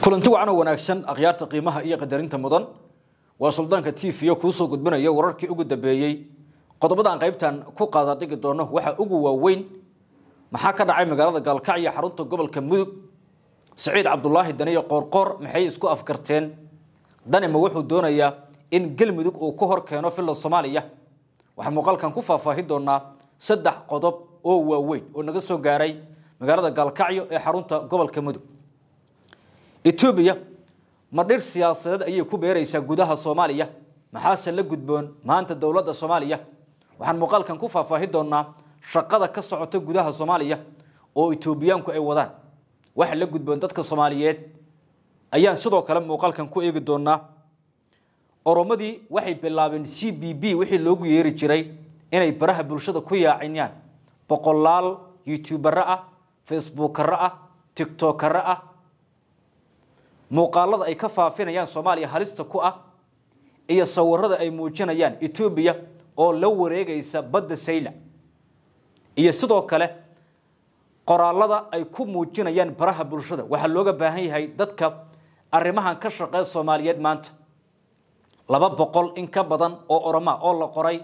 kulanti wacan oo wanaagsan akhyaarta qiimaha iyo qadarinta mudan waa suldaanka tiifiya kuu soo gudbinaya wararkii ugu dambeeyey qodobadaan qaybtan ku qaada dhigi doono waxaa ugu waaweyn maxaa ka dhacay magaalada gaalkacyo xarunta gobolka mudug siciid cabdulaahi daniyo qoorqoor maxay isku afgarteen danima wuxuu doonayaa in galmudug uu ku hor keeno filla soomaaliya waxaa muuqaalkan ku faahfaahin doonaa saddex qodob oo waaweyn oo naga soo gaaray magaalada gaalkacyo ee xarunta gobolka mudug etoobiya ma dhir siyaasadeed ayay ku beeraysaa gudaha soomaaliya maxaase la gudboon maanta dowladda soomaaliya waxaan muuqaalkan ku faahfaahi doonaa shaqada ka socota gudaha soomaaliya oo etoobiyaanku ay wadaan waxa la gudboon dadka soomaaliyeed ayaan sidoo kale muuqaalkan ku eegi doonaa oromadii waxay bilaabeen c b b wixii loogu yeeri jiray inay baraha bulshada ku yaacinayaan boqolaal yutuubaro ah facebookaro ah tigtokaro ah muuqaalada ay ka faafinayaan soomaaliya halista ku ah iyo sawirada ay muujinayaan etoobiya oo la wareegaysa badda sayla iyo sidoo kale qoraallada ay ku muujinayaan baraha bulshada waxaa looga baahan yahay dadka arrimahan ka shaqeeya soomaaliyeed maanta laba boqol in ka badan oo oroma oo la qoray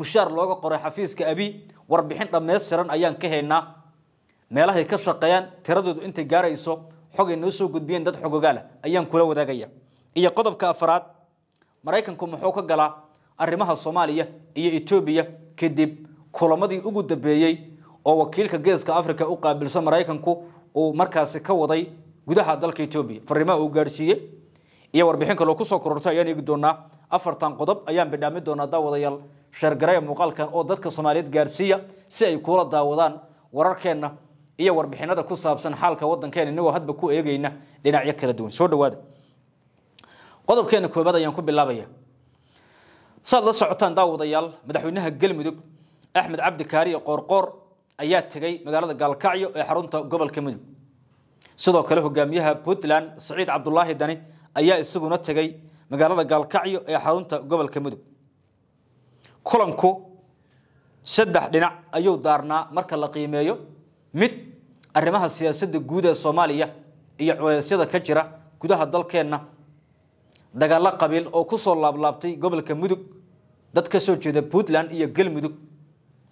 mushaar looga qoray xafiiska abi warbixin dhammaystiran ayaan ka haynaa meelahay ka shaqeeyaan tiradoodu intay gaarayso xogay noo soo gudbiyeen dad xogogaala ah, ayaan kula wadaagaya iyo qodobka afraad maraykanku muxuu ka galaa arrimaha soomaaliya iyo etoobiya kadib kulamadii ugu dambeeyey oo wakiilka geeska africa u qaabilso maraykanku uu markaasi ka waday gudaha dalka etoobiya fariimaha uu gaadhsiiyey iyo warbixin kaloo kusoo korortay ayaan eegi doonaa afartan qodob ayaan bidhaami doonaa daawadayaal sheergaraya muuqaalkan oo dadka soomaaliyeed gaadhsiiya si ay kula daawadaan wararkeenna iyo warbixinada ku saabsan xaalka wadankeen inagoo hadba ku eegeyna dhinacyo kala duwan soo dhawaada qodobkeena koobaad ayaan ku bilaabaya saad la socotaan daawadayaal madaxweynaha galmudug axmed cabdikaari kaariye qoorqoor ayaa tegey magaalada gaalkacyo ee xarunta gobolka mudug sidoo kale hogaamiyaha puntland saciid cabdulaahi dani ayaa isaguna tegey magaalada gaalkacyo ee xarunta gobolka mudug kulanku saddex dhinac ayuu daarnaa marka la qiimeeyo mid arrimaha siyaasadda guud ee soomaaliya iyo culeysyada ka jira gudaha dalkeenna dagaalo qabiil oo ku soo laablaabtay gobolka mudug dad ka soo jeeda puntland iyo galmudug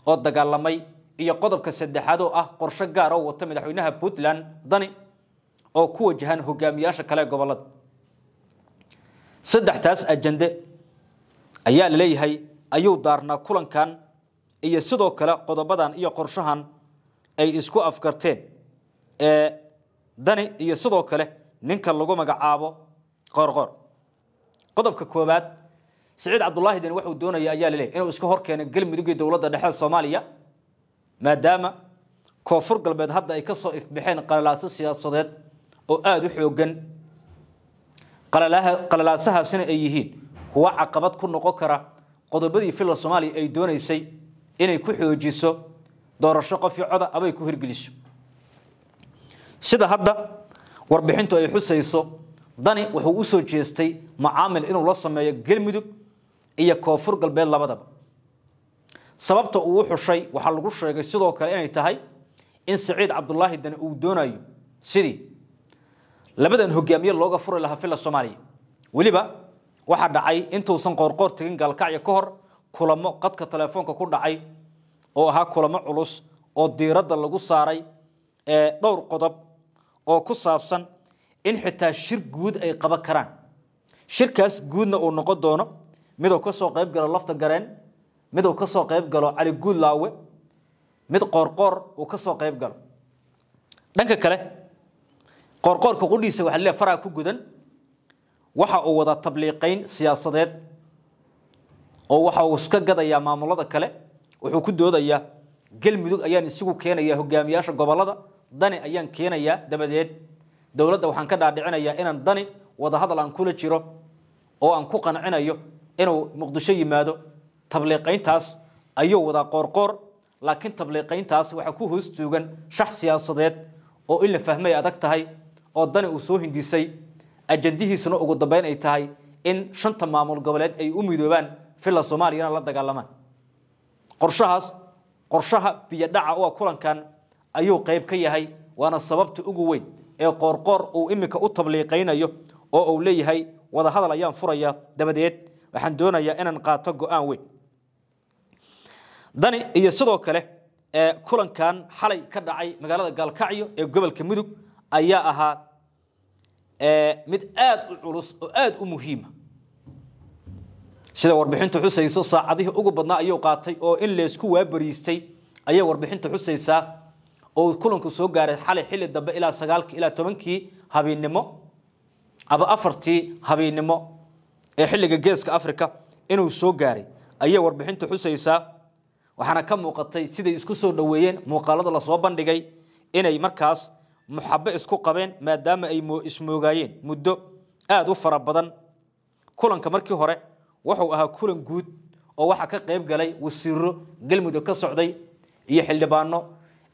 oo dagaalamay iyo qodobka saddexaad oo ah qorsho gaar oo wata madaxweynaha puntland dani oo ku wajahan hogaamiyaasha kale ee gobolada saddextaas ajande ayaa laleeyahay ayuu daarnaa kulankan iyo sidoo kale qodobadan iyo qorshahan ay isku afgarteen dani iyo sidoo kale ninka lagu magacaabo qoorqoor qodobka koobaad siciid cabdullaahi deni waxuu doonaya ayaa laleeyahy inuu iska hor keeno galmudugii dowladda dhexe soomaaliya maadaama koonfur galbeed hadda ay ka soo ifbaxeen qalalaaso siyaasadeed oo aada u xooggan qalalaasahaasina ay yihiin kuwa caqabad ku noqon kara qodobadii filla soomaaliya ay doonaysay inay ku xoojiso doorasho qofii coda abay ku hirgeliso sida hadda warbixintu ay xusayso dani wuxuu u soo jeestay mucaamil inuu la sameeyo galmudug iyo koonfur galbeed labadaba sababta uu u xushay waxaa lagu sheegay sidoo kale inay tahay in siciid cabdulaahi dani uu doonayo sidii labadan hogaamiye looga furi lahaa filla soomaaliya weliba waxaa dhacay intuusan qoorqoor tegin gaalkacyo ka hor kulamo qadka telefoonka ku dhacay oo ahaa kulamo culus oo diiradda lagu saaray ee dhowr qodob oo ku saabsan in xitaa shir guud ay qaban karaan shirkaas guudna uu noqon doono miduu ka soo qayb galo lafta gareen miduu ka soo qayb galo cali laawe mid qoorqoor uu ka soo qayb galo dhanka kale qoorqoorka qudhiisa waxa laleeyahay faraa ku gudan waxa uu wadaa tabliiqayn siyaasadeed oo waxa uu iska gadayaa maamulada kale wuxuu ku doodayaa galmudug ayaan isigu keenayaa hogaamiyaasha gobolada dani ayaan keenayaa dabadeed dowladda waxaan ka dhaadhicinayaa inaan dani wadahadal aan kula jiro oo aan ku qancinayo inuu muqdisho yimaado tabliiqayntaas ayuu wadaa qoorqoor laakiin tabliiqayntaas waxaa ku hoos toogan shax siyaasadeed oo in la fahmay adag tahay oo dani uu soo hindisay ajandihiisuna ugu dambeyn ay tahay in shanta maamul goboleed ay u midoobaan filla soomaaliyana la dagaalamaan qorshahaas qorshaha biyodhaca u kulankan ayuu qayb ka yahay waana sababta ugu weyn ee qoorqoor uu iminka u tabliiqaynayo oo uu leeyahay wada hadal ayaan furaya dabadeed waxaan doonayaa inaan qaato go-aan weyn dani iyo sidoo kale kulankan xalay ka dhacay magaalada gaalkacyo ee gobolka mudug ayaa ahaa mid aada u culus oo aada u muhiima sida warbixintu xusayso saacadihii ugu badnaa ayuu qaatay oo in leysku waabariistay ayay warbixintu xusaysaa oo kulanku soo gaaray xalay xilli dambe ilaa sagaalki ilaa tobankii habeennimo aba afartii habeennimo ee xilliga geeska africa inuu soo gaaray ayay warbixintu xusaysaa waxaana ka muuqatay siday isku soo dhoweeyeen muuqaalada lasoo bandhigay inay markaas muxabe isku qabeen maadaama ay ismoogaayeen muddo aada u fara badan kulanka markii hore wuxuu ahaa kulan guud oo waxaa ka qayb galay wasiiro galmudug ka socday iyo xildhibaano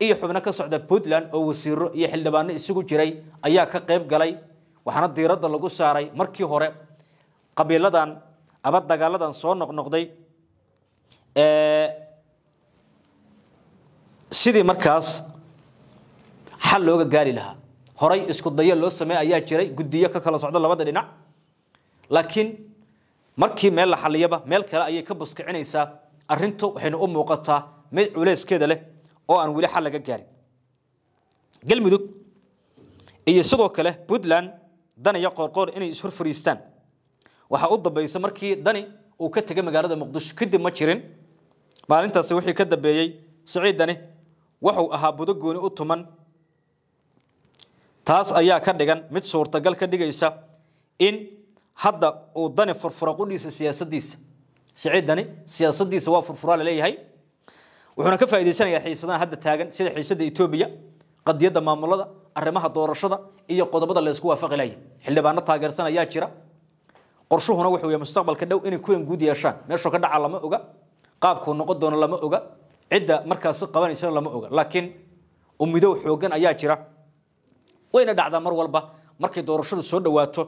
iyo xubno ka socda puntland oo wasiiro iyo xildhibaano isugu jiray ayaa ka qayb galay waxaana diiradda lagu saaray markii hore qabiiladan ama dagaaladan soo noqnoqday sidii markaas xal looga gaari lahaa horay isku dayo loo sameey ayaa jiray guddiyo ka kala socda labada dhinac laakiin markii meel la xalliyaba meel kale ayay ka buskicinaysaa arintu waxayna u muuqataa mid culeyskeeda leh oo aan weli xal laga gaarin galmudug iyo sidoo kale puntland daniyo qoorqoor inay ishor fariistaan waxaa u dambaysa markii dani uu ka tegay magaalada muqdisho kadib ma jirin maalintaasi wixii ka dambeeyey siciidani dani wuxuu ahaa budo gooni u tuman taas ayaa ka dhigan mid suurtagal ka dhigaysa in hadda uu dani furfura qudhiisa siyaasadiisa siciid siyaasadiisa waa furfuraa laleeyahay wuxuuna ka faa'iidaysanayaa xiisadaha hadda taagan sida xiisada etoobiya qadiyadda maamulada arrimaha doorashada iyo qodobada laysku waafaqilaya xildhibaano taageersan ayaa jira qorshuhuna wuxuu yahay mustaqbalka dhow inay kulan guud yeeshaan meeshuu ka dhaca lama oga qaabkuu noqon doono lama oga cidda markaasi qabanaysana lama oga laakiin umidow xoogan ayaa jira wayna dhacdaa mar walba markay doorashadu soo dhowaato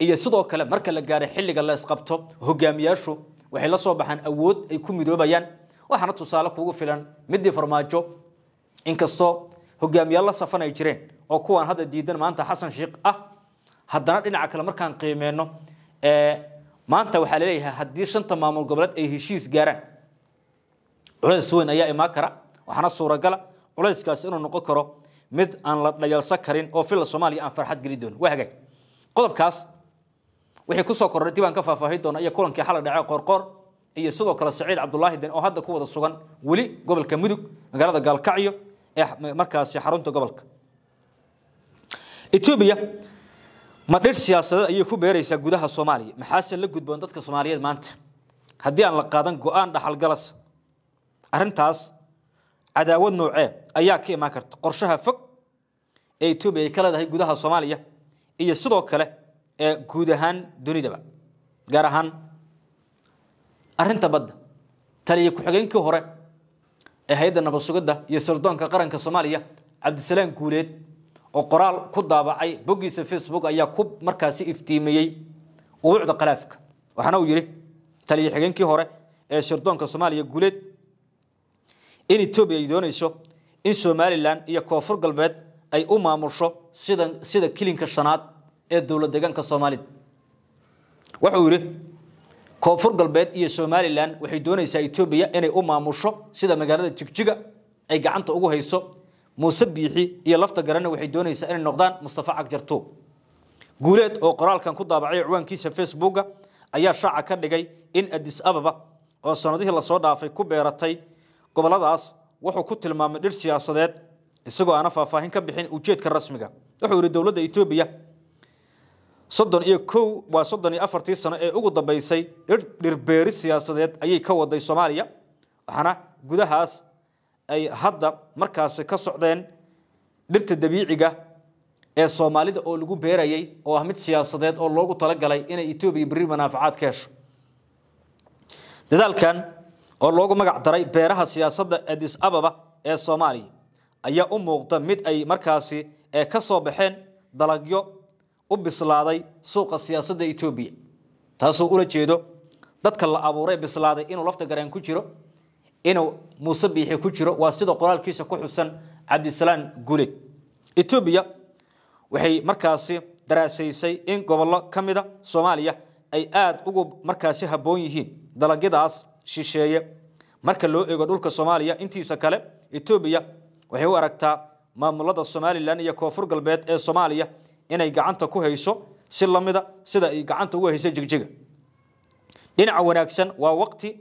iyo sidoo kale marka la gaaro xilliga la isqabto hogaamiyaashu waxay la soo baxaan awood ay ku midoobayaan waxaana tusaale kugu filan midii farmaajo inkastoo hogaamiyaal la safan jireen oo kuwaan hadda diidan maanta xasan sheikh ah haddana dhinaca kale markaan qiimeenno maanta waxaa laleeyahay haddii shanta maamul goboleed ay heshiis gaaraan culays weyn ayaa imaan kara waxaana suuragala culayskaas inuu noqon karo mid aan la dhayalsan karin oo filla soomaaliya aan farxad geli doonin waa hagaag qodobkaas wixii kusoo kordhay dibaan ka faahfaahin doona iyo kulankii xala dhace qoorqoor iyo sidoo kale saciid cabdulaahi den oo hadda ku wada sugan weli gobolka mudug magaalada gaalkacyo ee markaasi xarunta gobolka etoobiya ma dhir siyaasadeed ayay ku beeraysaa gudaha soomaaliya maxaase la gudboon dadka soomaaliyeed maanta haddii aan la qaadan go-aan dhaxalgalasa arrintaas cadaawad noocee ayaa ka imaan karta qorshaha fog ee etoobiya ay ka leedahay gudaha soomaaliya iyo sidoo kale ee guud ahaan dunidaba gaar ahaan arinta badda taliyo ku-xigeenkii hore ee hay-adda nabad sugidda iyo sirdoonka qaranka soomaaliya cabdisalaam guuleed oo qoraal ku daabacay boggiisa facebook ayaa ku markaasi iftiimiyey wubuucda khalaafka waxaana uu yidhi taliya xigeenkii hore ee sirdoonka soomaaliya guuleed in etoobiya ay doonayso in somalilan iyo koonfur galbeed ay u maamusho sida sida kilinka shanaad ee dowlad deegaanka soomaalida wuxuu yidhi koonfur galbeed iyo somalilan waxay doonaysaa etoobiya inay u maamusho sida magaalada jigjiga ay gacanta ugu hayso muuse biixi iyo lafta garana waxay doonaysaa inay noqdaan mustafa cagjartuu guuleed oo qoraalkan ku daabacay ciwaankiisa facebooka ayaa shaaca ka dhigay in adis ababa oo sanadihii lasoo dhaafay ku beeratay goboladaas wuxuu ku tilmaamay dhir siyaasadeed isagoo aana faahfaahin ka bixin ujeedka rasmiga wuxuu yidhi dowladda etoobiya soddon iyo kow waa soddon iyo afartii sano ee ugu dambeysay dhirbeeri siyaasadeed ayay ka waday soomaaliya waxaana gudahaas ay hadda markaasi ka socdeen dhirta dabiiciga ee soomaalida oo lagu beerayay oo ah mid siyaasadeed oo loogu talagalay inay etoobiya berri manaafacaad ka hesho dadaalkan oo loogu magac daray beeraha siyaasadda adis ababa ee soomaaliya ayaa u muuqda mid ay markaasi ka soo baxeen dalagyo u bislaaday suuqa siyaasadda etoobiya taasoo ula jeedo dadka la abuuray bislaaday inuu lafta gareen ku jiro inuu muuse biixi ku jiro waa sida qoraalkiisa ku xusan cabdisalaan guleed etoobiya waxay markaasi daraasaysay in gobollo ka mida soomaaliya ay aada ugu markaasi habboon yihiin dalagyadaas shisheeye marka loo eego dhulka soomaaliya intiisa kale etoobiya waxay u aragtaa maamulada somalilan iyo koonfur galbeed ee soomaaliya inay gacanta ku hayso si lamida sida ay gacanta ugu haysa jigjiga dhinaca wanaagsan waa waqti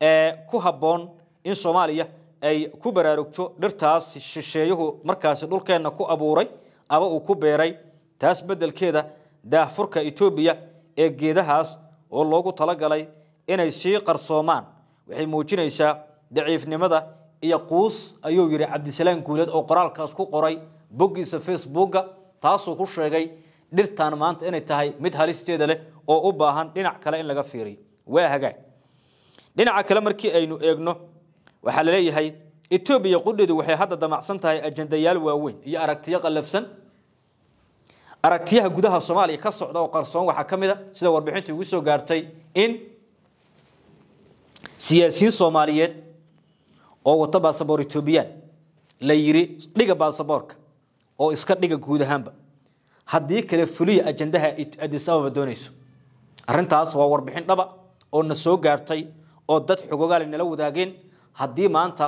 eh, ku habboon in soomaaliya ay ku baraarugto dhirtaas shisheeyuhu markaasi dhulkeenna ku abuuray ama uu ku beeray taas beddelkeeda daahfurka etoobiya ee geedahaas oo loogu talagalay inay sii qarsoomaan waxay muujinaysaa daciifnimada iyo quus ayuu yidhi cabdisalaam guuleed oo qoraalkaas ku qoray boggiisa facebooka taasuu ku sheegay dhirtan maanta inay tahay mid halisteeda leh oo u baahan dhinac kale in laga fiiriyo waa hagaag dhinaca kale markii aynu eegno waxaa la leeyahay etoobiya qudheedu waxay hadda damacsan tahay ajandayaal waaweyn iyo aragtiyo qallafsan aragtiyaha gudaha soomaaliya ka socda oo qarsoon waxaa ka mid a sida warbixinta ugu soo gaartay in siyaasiyiin soomaaliyeed oo wata basaboor etoobiyaan la yiri dhiga basaboorka oo iska dhiga guud ahaanba haddii kale fuliya ajandaha adisababa doonayso arintaas waa warbixin dhaba oo na soo gaartay oo dad xogogaale nala wadaageen haddii maanta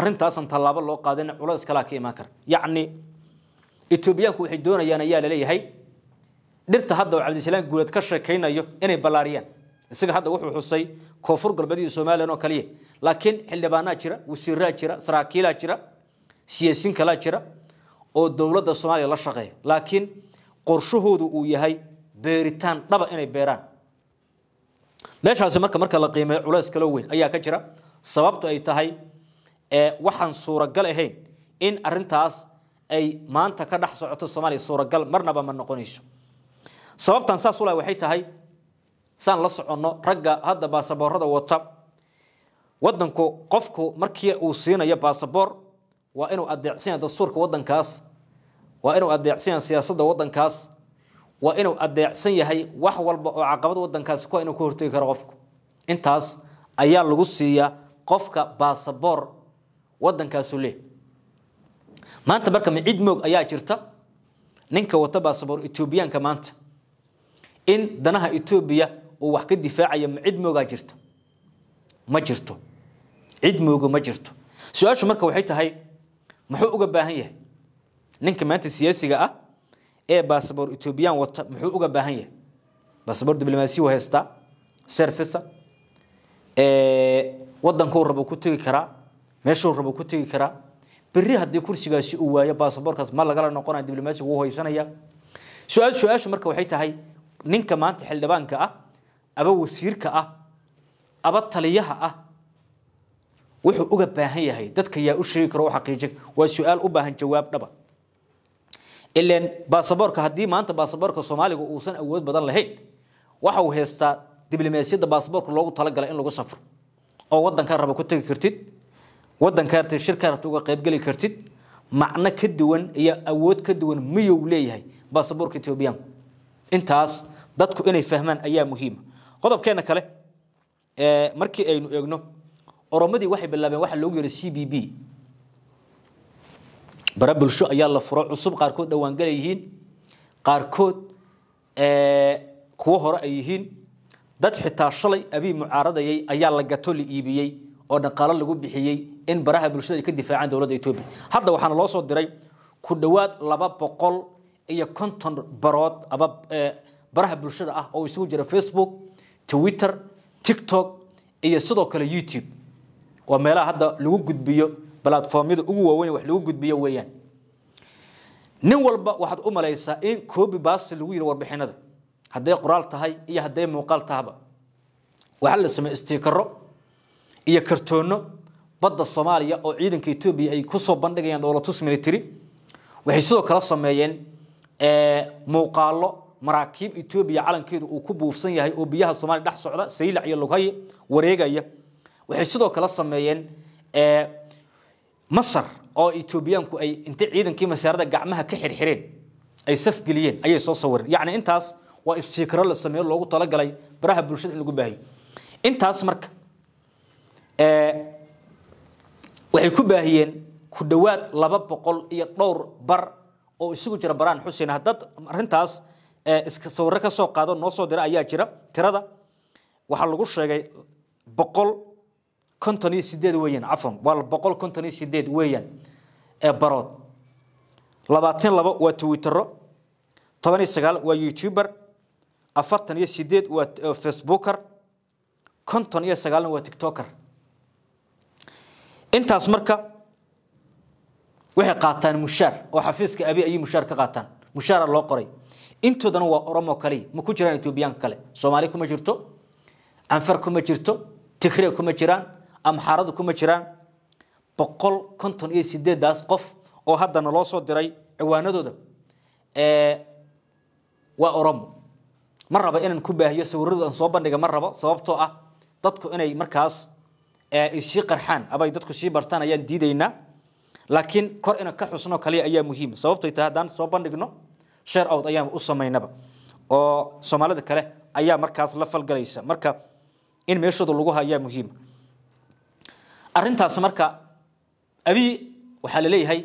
arintaasan tallaabo loo qaadin culays kalaa ka imaan kara yacni etoobiyaanku waxay doonayaan ayaa laleeyahay dhirta hadda oo cabdisalaam guuleed ka sheekaynayo inay ballaariyaan isaga hadda wuxuu xusay koonfur galbeedii somalilan oo kaliya laakiin xildhibaanaa jira wasiiraa jira saraakiilaa jira siyaasiin kalaa jira oo dowladda soomaaliya la shaqeeya laakiin qorshahoodu uu yahay beeritaan dhaba inay beeraan meeshaasi marka marka la qiimeeyo culeys kaloo weyn ayaa ka jira sababtu ay tahay waxaan suuragal ahayn in arintaas ay maanta ka dhex socoto soomaaliya suuragal marnaba ma noqonayso sababtan saas ula waxay tahay saan la soconno ragga hadda baasaboorada wata wadanku qofku markii uu siinayo baasaboor waa inuu adeecsanya dastuurka wadankaas waa inuu adeecsanya siyaasadda wadankaas waa inuu adeecsan yahay wax walba oo caqabad wadankaasi ku ah inuu ka hortegi karo qofku intaas ayaa lagu siiyaa qofka baasaboor wadankaasu leh maanta marka micid moog ayaa jirta ninka wata baasaboor etoobiyaanka maanta in danaha etoobiya uu wax ka difaacaya ma cid moogaa jirta ma jirto cid moogo ma jirto su-aashu marka waxay tahay muxuu uga baahan yahay ninka maanta siyaasiga ah ee basaboor etobiyan wata muxuu uga baahan yahay basaboor diblomaasiyu haystaa servisa wadankuu rabo ku tegi karaa meeshuu rabo ku tegi karaa beri haddii kursigaasi uu waayo basaboorkaas ma lagala noqonaya diblomaasigu wuu haysanaya su-aal su-aashu marka waxay tahay ninka maanta xildhibaanka ah aba wasiirka ah aba taliyaha ah wuxuu uga baahan yahay dadka yaa u sheegi karo u xaqiijin waa su-aal u baahan jawaab dhaba ilan baasaboorka haddii maanta baasaboorka soomaaliga uusan awood badan lahayn waxa uu haystaa diblomaasiyadda baasaboorka loogu talagala in lagu safro oo wadankaa raba ku tegi kartid wadankaa rabtid uga qaybgeli kartid macno ka duwan iyo awood ka duwan miyuu leeyahay baasaboorka etoobiyaanku intaas dadku inay fahmaan ayaa muhiima qodobkeena kale markii aynu eegno oromadii waxay bilaabeen waxa loogu yeeray c b b bara bulsho ayaa la furo cusub qaarkood dhawaan yihiin qaarkood eh, kuwo hore ay yihiin dad xitaa shalay abii mucaaradayay ayaa la gato la iibiyey oo dhaqaalo lagu bixiyey in baraha bulshada ay ka difaacaan dowladda etoobiya hadda waxaana loo soo diray ku dhowaad laba boqol iyo konton barood aba eh, baraha bulshada ah oo isugu jira facebook twitter tiktok iyo sidoo kale youtube waa meelaha hadda lagu gudbiyo platformyada ugu waaweyn wax lagu gudbiyo weeyaan nin walba waxaad u malaysaa in copy paste lagu yiri warbixinada hadday qoraal tahay iyo hadday muuqaal tahaba waxaa la sameeyey istiikaro iyo kartoono badda Soomaaliya oo ciidanka Itoobiya ay ku soo bandhigayaan dowladus military waxay sidoo kale sameeyeen eh, muuqaalo maraakiib Itoobiya calankeedu uu ku buufsan yahay oo biyaha Soomaaliya dhex socda saylac iyo lughay wareegaya waxay sidoo kale sameeyeen masar oo etoobiyaanku ay inta ciidankii masaarada gacmaha ka xirxireen ay safgeliyeen ayay soo sawireen yacni intaas waa istiikaro la sameeyo loogu talagalay baraha bulshada in lagu baahiyo intaas marka waxay ku baahiyeen ku dhowaad laba boqol iyo dhowr bar oo isugu jira baraan xuseen haddaad arintaas iska sawirro ka soo qaado noo soo dira ayaa jira tirada waxaa lagu sheegay boqol konton iyo sideed weyaan cafan waa boqol konton iyo sideed weyaan ee barood labaatan labo waa twitero toban iyo sagaal waa youtuber afartan iyo sideed waa eh, facebooker konton iyo sagaalna waa tictoker intaas marka waxay qaataan mushaar oo xafiiska abi ayay mushaar ka qaataan mushaara loo qoray intoodana waa oromo kaliya ma ku jiraan etobiyaanka kale soomaali kuma jirto canfar kuma jirto tigre kuma jiraan amxaaradu kuma jiraan boqol konton iyo sideedaas qof oo haddana loo soo diray ciwaanadooda waa oromo ma raba inaan ku baahiyo sawiradu aan soo bandhiga ma rabo sababtoo ah dadku inay markaas isii qarxaan abay dadku sii bartaan ayaan diidaynaa laakiin kor inaan ka xusno kaliya ayaa muhiima sababtay tahay haddaan soo bandhigno sheer owd ayaan u samaynaba oo soomaalida kale ayaa markaas la falgalaysa marka in meeshooda lagu hayaa muhiima arintaas marka abi waxaa laleeyahay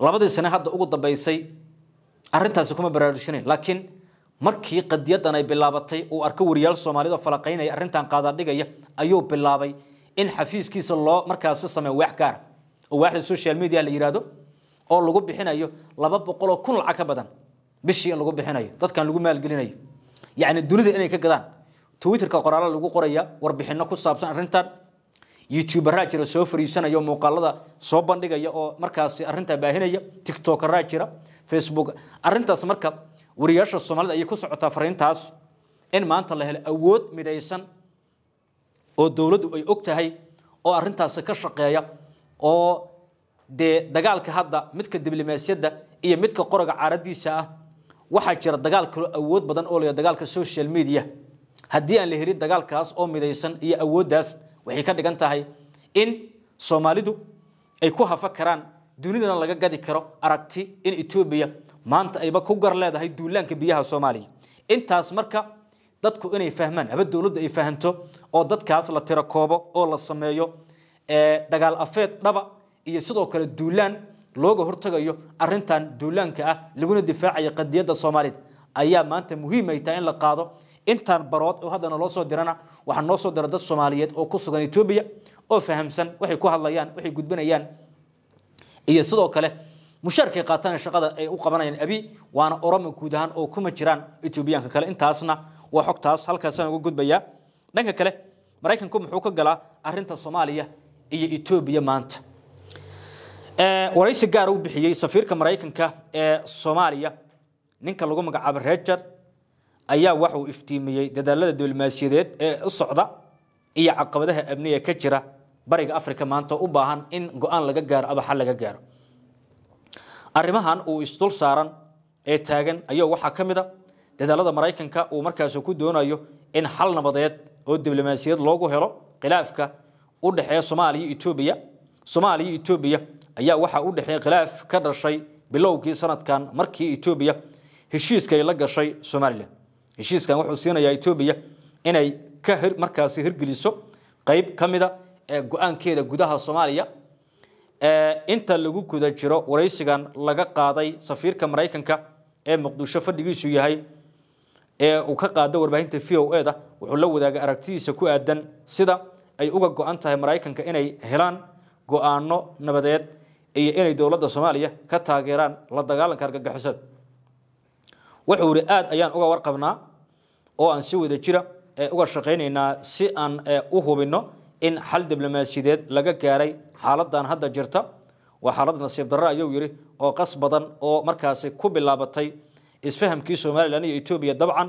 labadii sane hadda ugu dambaysay arintaasi kuma baraarujinayn laakiin markii qadiyadan ay bilaabatay uu arko wariyaal soomaalida falaqaynaya arrintan qaadaadhigaya ayuu bilaabay in xafiiskiisa loo markaasi sameeyo waax gaara oo waaxda social media la yidhaahdo oo lagu bixinayo laba boqoloo kun lacag ka badan bishii in lagu bixinayo dadkan lagu maalgelinayo yacni dunida inay ka gadaan twitterka qoraalo lagu qoraya warbixino ku saabsan arrintan youtubaraa jira soo fariisanaya muuqaalada soo bandhigaya oo markaasi arintaa baahinaya tictokaraa jira facebook arintaas marka wariyaasha soomaalida ayay ku socotaa fariintaas in maanta la helo awood midaysan oo dowladdu ay og tahay oo arintaasi ka shaqeeya oo dee dagaalka hadda midka diblomaasiyadda iyo midka qoroga caaradiisa ah waxaa jira dagaal kaloo awood badan oo leh dagaalka social media haddii aan la helin dagaalkaas oo midaysan iyo awooddaas waxay ka dhigan tahay in soomaalidu ay ku hafa karaan dunidana laga gadi karo aragti in etoobiya maanta ayba ku gar leedahay duulaanka biyaha soomaaliya intaas marka dadku inay fahmaan aba dowladdu ay fahanto oo dadkaas la tiro koobo oo la sameeyo dagaal afeed dhaba iyo sidoo kale duulaan looga hortagayo arintan duulaanka ah laguna difaacayo qadiyadda soomaalida ayaa maanta muhiim ay tahay in la qaado intaan barood oo haddana loo soo dirana waxaa noo soo dara dad soomaaliyeed oo ku sugan etoobiya oo fahamsan waxay ku hadlayaan waxay gudbanayaan iyo sidoo kale mushaarkay qaataan shaqada ay u qabanayaan abi waana oromo guud ahaan oo kuma jiraan etoobiyaanka kale intaasna waa xogtaas halkaasaan uga gudbayaa dhanka kale maraykanku muxuu ka galaa arinta soomaaliya iyo etoobiya maanta waraysi gaara u bixiyey safiirka maraykanka ee soomaaliya ninka lagu magacaabo rejer ayaa waxauu iftiimiyey dadaalada diblomaasiyadeed ee u socda iyo caqabadaha amniga ka jira bariga africa maanta u baahan in go-aan laga gaaro ama xal laga gaaro arrimahan uu isdul saaran ee taagan ayaa waxaa ka mid a dadaalada maraykanka uu markaas ku doonayo in xal nabadeed oo diblomaasiyad loogu helo khilaafka u dhexeeya soomaaliya etoobiya soomaaliya etoobiya ayaa waxaa u dhexeeya khilaaf ka dhashay bilowgii sanadkan markii etoobiya heshiiska ay la gashay somalilan heshiiskan wuxuu siinayaa etoobiya inay ka markaasi hirgeliso qeyb ka mida go-aankeeda gudaha soomaaliya inta lagu guda jiro waraysigan laga qaaday safiirka maraykanka ee muqdisho fadhigiisu yahay ee uu ka qaado warbaahinta v o e da wuxuu la wadaagay aragtidiisa ku aadan sida ay uga go-an tahay maraykanka inay helaan go-aano nabadeed iyo inay dowladda soomaaliya ka taageeraan la dagaalanka argagixisada wuxuu yihi aad ayaan uga warqabnaa oo aan si wada jira eh, uga shaqaynaynaa si aan eh, u hubinno in xal diblomaasiyadeed laga gaaray xaaladan hadda jirta waa xaalad nasiib darra ayuu yidhi oo qas badan oo markaasi ku bilaabatay isfahamkii somalilan iyo etoobiya dabcan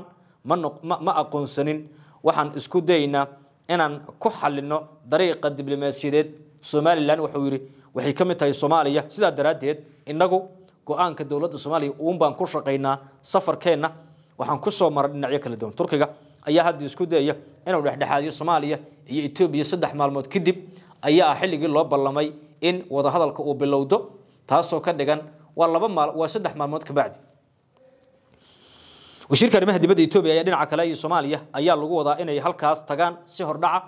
ma aqoonsanin waxaan isku dayaynaa inaan ku xalino dariiqa diblomaasiyadeed somalilan wuxuu yidhi waxay ka mid tahay soomaaliya sidaa daraaddeed innagu go-aanka dowladda soomaaliya uun baan ku shaqaynaa safarkeenna waxaan kusoo maran dhinacyo kala duwan turkiga ayaa hadda isku dayaya inuu dhexdhexaadiyo soomaaliya iyo etoobiya saddex maalmood kadib ayaa ah xilligii loo ballamay in wadahadalka uu bilowdo taasoo ka dhigan waa laba maal waa saddex maalmood kabacdi wasiirka arrimaha dibadda etoobiya ayaa dhinaca kale iyo soomaaliya ayaa lagu wadaa inay halkaas tagaan si hordhaca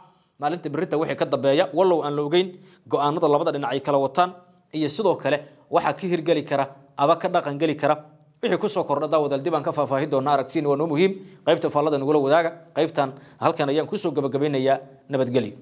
maalinta berrinta wixii ka dambeeya wallow aan la ogeyn go-aanada labada dhinac ay kala wataan iyo sidoo kale waxaa ka hirgeli kara aba ka dhaqan geli kara wixii kusoo kordha daawadal aan ka faahfaahi doona aragtiin waa noo muhiim qaybta faallada ugula wadaaga qaybtan halkan ayaan kusoo gabagabaynayaa nabadgelyo